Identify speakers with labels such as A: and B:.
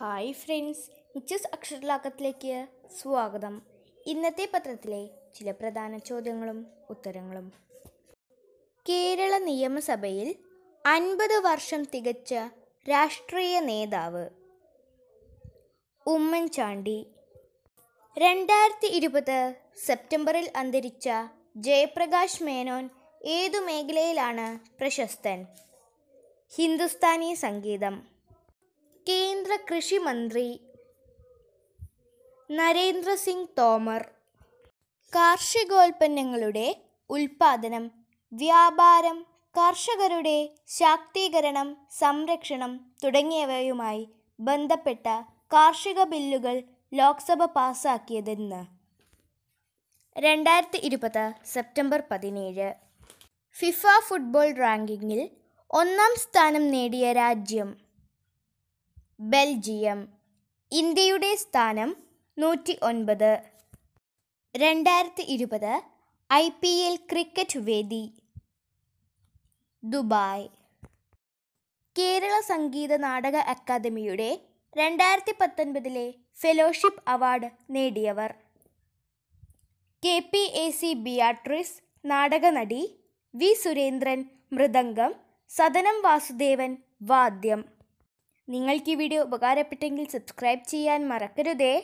A: hi friends മിച്ചസ് അക്ഷരലാക്കത്തിലേക്ക് സ്വാഗതം ഇന്നത്തെ പത്രത്തിലെ ചില പ്രധാന ചോദ്യങ്ങളും ഉത്തരങ്ങളും കേരള നിയമസഭയിൽ അൻപത് വർഷം തികച്ച രാഷ്ട്രീയ നേതാവ് ഉമ്മൻചാണ്ടി രണ്ടായിരത്തി ഇരുപത് സെപ്റ്റംബറിൽ അന്തരിച്ച ജയപ്രകാശ് മേനോൻ ഏതു മേഖലയിലാണ് പ്രശസ്തൻ ഹിന്ദുസ്ഥാനി സംഗീതം കേന്ദ്ര മന്ത്രി നരേന്ദ്ര സിംഗ് തോമർ കാർഷികോൽപ്പന്നങ്ങളുടെ ഉൽപാദനം വ്യാപാരം കർഷകരുടെ ശാക്തീകരണം സംരക്ഷണം തുടങ്ങിയവയുമായി ബന്ധപ്പെട്ട കാർഷിക ബില്ലുകൾ ലോക്സഭ പാസാക്കിയതെന്ന് രണ്ടായിരത്തി ഇരുപത് സെപ്റ്റംബർ പതിനേഴ് ഫിഫ ഫുട്ബോൾ റാങ്കിങ്ങിൽ ഒന്നാം സ്ഥാനം നേടിയ രാജ്യം ബെൽജിയം ഇന്ത്യയുടെ സ്ഥാനം നൂറ്റി ഒൻപത് രണ്ടായിരത്തി ഇരുപത് ഐ പി എൽ ക്രിക്കറ്റ് വേദി ദുബായ് കേരള സംഗീത നാടക അക്കാദമിയുടെ രണ്ടായിരത്തി പത്തൊൻപതിലെ ഫെലോഷിപ്പ് അവാർഡ് നേടിയവർ K P A C Beatrice നാടകനടി വി സുരേന്ദ്രൻ മൃദംഗം സദനം വാസുദേവൻ വാദ്യം നിങ്ങൾക്ക് ഈ വീഡിയോ ഉപകാരപ്പെട്ടെങ്കിൽ സബ്സ്ക്രൈബ് ചെയ്യാൻ മറക്കരുതേ